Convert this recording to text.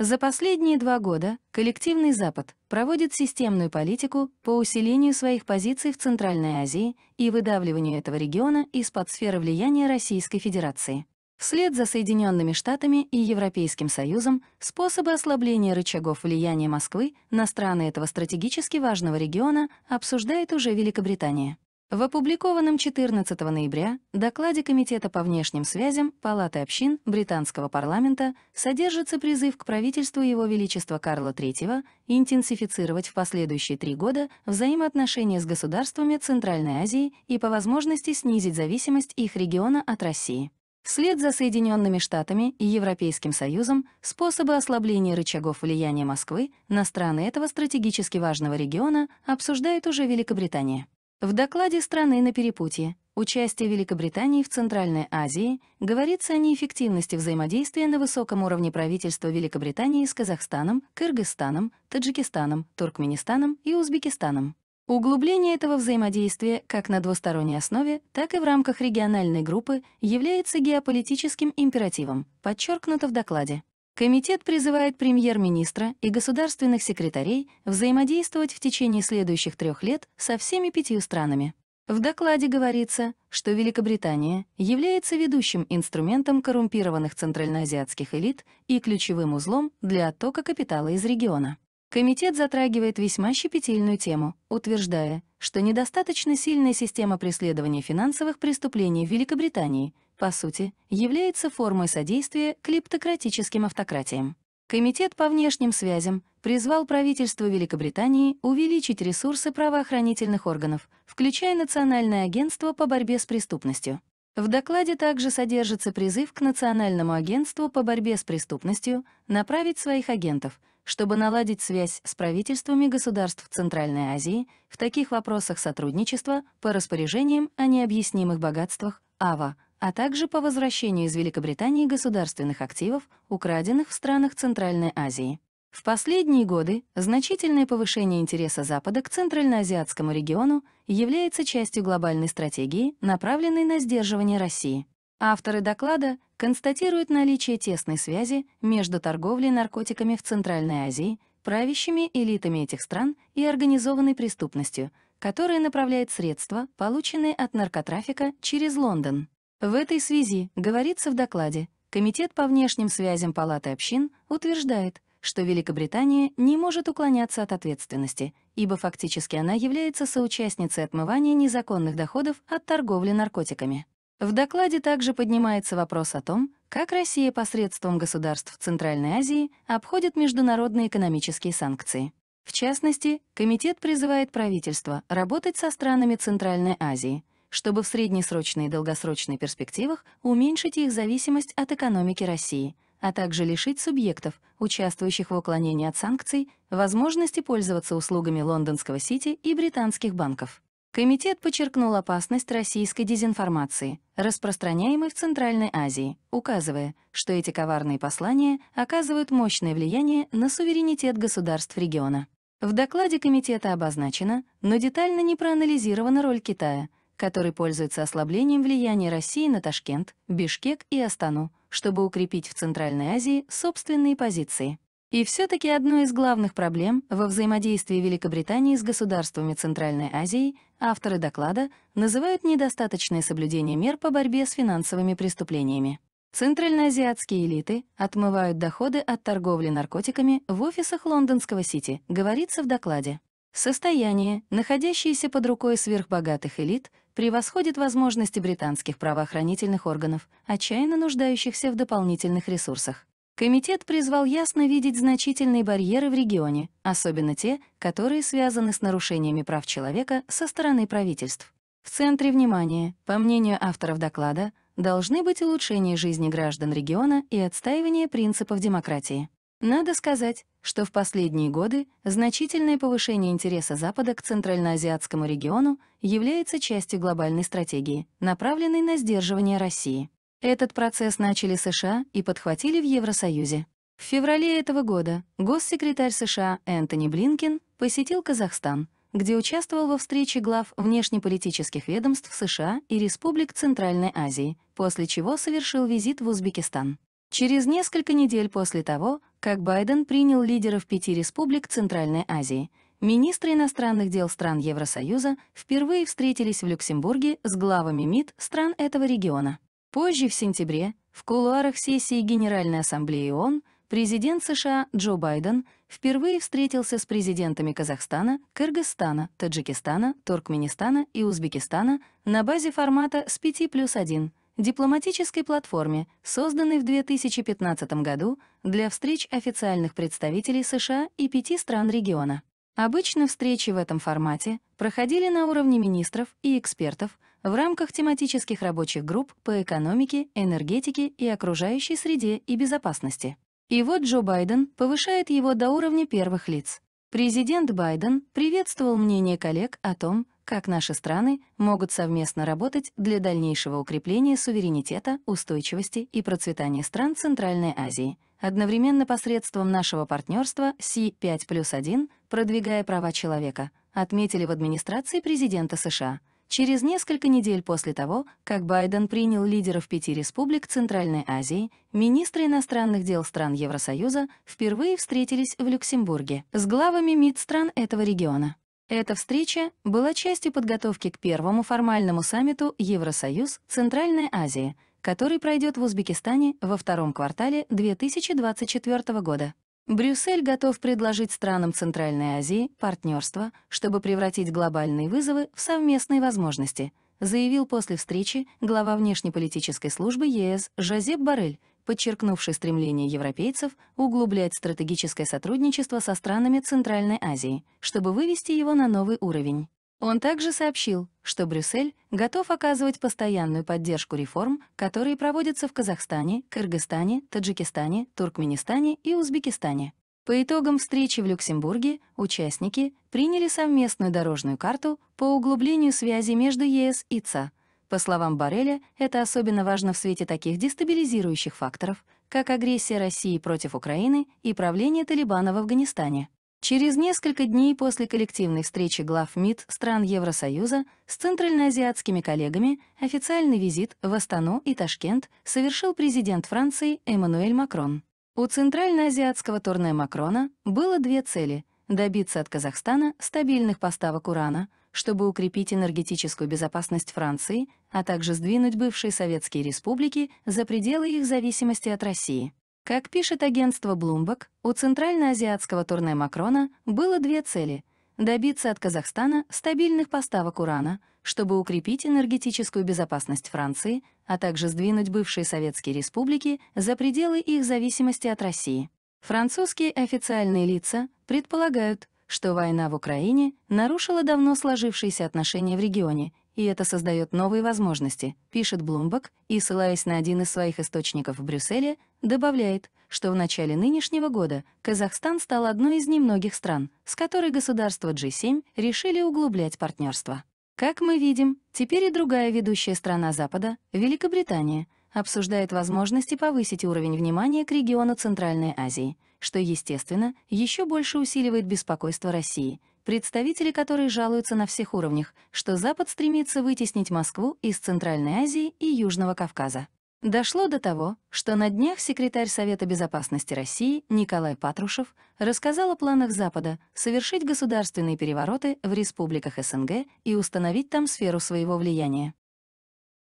За последние два года коллективный Запад проводит системную политику по усилению своих позиций в Центральной Азии и выдавливанию этого региона из-под сферы влияния Российской Федерации. Вслед за Соединенными Штатами и Европейским Союзом способы ослабления рычагов влияния Москвы на страны этого стратегически важного региона обсуждает уже Великобритания. В опубликованном 14 ноября докладе Комитета по внешним связям Палаты общин британского парламента содержится призыв к правительству Его Величества Карла III интенсифицировать в последующие три года взаимоотношения с государствами Центральной Азии и по возможности снизить зависимость их региона от России. Вслед за Соединенными Штатами и Европейским Союзом способы ослабления рычагов влияния Москвы на страны этого стратегически важного региона обсуждает уже Великобритания. В докладе страны на перепутье «Участие Великобритании в Центральной Азии» говорится о неэффективности взаимодействия на высоком уровне правительства Великобритании с Казахстаном, Кыргызстаном, Таджикистаном, Туркменистаном и Узбекистаном. Углубление этого взаимодействия как на двусторонней основе, так и в рамках региональной группы является геополитическим императивом, подчеркнуто в докладе. Комитет призывает премьер-министра и государственных секретарей взаимодействовать в течение следующих трех лет со всеми пятью странами. В докладе говорится, что Великобритания является ведущим инструментом коррумпированных центральноазиатских элит и ключевым узлом для оттока капитала из региона. Комитет затрагивает весьма щепетильную тему, утверждая, что недостаточно сильная система преследования финансовых преступлений в Великобритании — по сути, является формой содействия клиптократическим автократиям. Комитет по внешним связям призвал правительство Великобритании увеличить ресурсы правоохранительных органов, включая Национальное агентство по борьбе с преступностью. В докладе также содержится призыв к Национальному агентству по борьбе с преступностью направить своих агентов, чтобы наладить связь с правительствами государств Центральной Азии в таких вопросах сотрудничества по распоряжениям о необъяснимых богатствах АВА — а также по возвращению из Великобритании государственных активов, украденных в странах Центральной Азии. В последние годы значительное повышение интереса Запада к центральноазиатскому региону является частью глобальной стратегии, направленной на сдерживание России. Авторы доклада констатируют наличие тесной связи между торговлей наркотиками в Центральной Азии, правящими элитами этих стран и организованной преступностью, которая направляет средства, полученные от наркотрафика, через Лондон. В этой связи, говорится в докладе, Комитет по внешним связям Палаты общин утверждает, что Великобритания не может уклоняться от ответственности, ибо фактически она является соучастницей отмывания незаконных доходов от торговли наркотиками. В докладе также поднимается вопрос о том, как Россия посредством государств Центральной Азии обходит международные экономические санкции. В частности, комитет призывает правительство работать со странами Центральной Азии — чтобы в среднесрочной и долгосрочной перспективах уменьшить их зависимость от экономики России, а также лишить субъектов, участвующих в уклонении от санкций, возможности пользоваться услугами лондонского Сити и британских банков. Комитет подчеркнул опасность российской дезинформации, распространяемой в Центральной Азии, указывая, что эти коварные послания оказывают мощное влияние на суверенитет государств региона. В докладе комитета обозначена, но детально не проанализирована роль Китая — который пользуется ослаблением влияния России на Ташкент, Бишкек и Астану, чтобы укрепить в Центральной Азии собственные позиции. И все-таки одной из главных проблем во взаимодействии Великобритании с государствами Центральной Азии авторы доклада называют недостаточное соблюдение мер по борьбе с финансовыми преступлениями. Центральноазиатские элиты отмывают доходы от торговли наркотиками в офисах лондонского Сити, говорится в докладе. Состояние, находящееся под рукой сверхбогатых элит, превосходит возможности британских правоохранительных органов, отчаянно нуждающихся в дополнительных ресурсах. Комитет призвал ясно видеть значительные барьеры в регионе, особенно те, которые связаны с нарушениями прав человека со стороны правительств. В центре внимания, по мнению авторов доклада, должны быть улучшение жизни граждан региона и отстаивание принципов демократии. Надо сказать, что в последние годы значительное повышение интереса Запада к Центральноазиатскому региону является частью глобальной стратегии, направленной на сдерживание России. Этот процесс начали США и подхватили в Евросоюзе. В феврале этого года госсекретарь США Энтони Блинкен посетил Казахстан, где участвовал во встрече глав внешнеполитических ведомств США и республик Центральной Азии, после чего совершил визит в Узбекистан. Через несколько недель после того как Байден принял лидеров пяти республик Центральной Азии. Министры иностранных дел стран Евросоюза впервые встретились в Люксембурге с главами МИД стран этого региона. Позже, в сентябре, в кулуарах сессии Генеральной Ассамблеи ООН президент США Джо Байден впервые встретился с президентами Казахстана, Кыргызстана, Таджикистана, Туркменистана и Узбекистана на базе формата с 5 плюс 1, дипломатической платформе, созданной в 2015 году для встреч официальных представителей США и пяти стран региона. Обычно встречи в этом формате проходили на уровне министров и экспертов в рамках тематических рабочих групп по экономике, энергетике и окружающей среде и безопасности. И вот Джо Байден повышает его до уровня первых лиц. Президент Байден приветствовал мнение коллег о том, как наши страны могут совместно работать для дальнейшего укрепления суверенитета, устойчивости и процветания стран Центральной Азии, одновременно посредством нашего партнерства Си-5 плюс 1, продвигая права человека, отметили в администрации президента США — Через несколько недель после того, как Байден принял лидеров пяти республик Центральной Азии, министры иностранных дел стран Евросоюза впервые встретились в Люксембурге с главами МИД стран этого региона. Эта встреча была частью подготовки к первому формальному саммиту Евросоюз центральная Азия, который пройдет в Узбекистане во втором квартале 2024 года. Брюссель готов предложить странам Центральной Азии партнерство, чтобы превратить глобальные вызовы в совместные возможности, заявил после встречи глава внешнеполитической службы ЕС Жозеп Барель, подчеркнувший стремление европейцев углублять стратегическое сотрудничество со странами Центральной Азии, чтобы вывести его на новый уровень. Он также сообщил, что Брюссель готов оказывать постоянную поддержку реформ, которые проводятся в Казахстане, Кыргызстане, Таджикистане, Туркменистане и Узбекистане. По итогам встречи в Люксембурге участники приняли совместную дорожную карту по углублению связи между ЕС и ЦА. По словам Барреля, это особенно важно в свете таких дестабилизирующих факторов, как агрессия России против Украины и правление Талибана в Афганистане. Через несколько дней после коллективной встречи глав МИД стран Евросоюза с центральноазиатскими коллегами официальный визит в Астану и Ташкент совершил президент Франции Эммануэль Макрон. У центральноазиатского турне Макрона было две цели — добиться от Казахстана стабильных поставок урана, чтобы укрепить энергетическую безопасность Франции, а также сдвинуть бывшие советские республики за пределы их зависимости от России — как пишет агентство Bloomberg, у центральноазиатского турне Макрона было две цели — добиться от Казахстана стабильных поставок урана, чтобы укрепить энергетическую безопасность Франции, а также сдвинуть бывшие советские республики за пределы их зависимости от России. Французские официальные лица предполагают, что война в Украине нарушила давно сложившиеся отношения в регионе и это создает новые возможности, пишет Блумбок и, ссылаясь на один из своих источников в Брюсселе, добавляет, что в начале нынешнего года Казахстан стал одной из немногих стран, с которой государства G7 решили углублять партнерство. Как мы видим, теперь и другая ведущая страна Запада, Великобритания, обсуждает возможности повысить уровень внимания к региону Центральной Азии, что, естественно, еще больше усиливает беспокойство России — представители которой жалуются на всех уровнях, что Запад стремится вытеснить Москву из Центральной Азии и Южного Кавказа. Дошло до того, что на днях секретарь Совета безопасности России Николай Патрушев рассказал о планах Запада совершить государственные перевороты в республиках СНГ и установить там сферу своего влияния.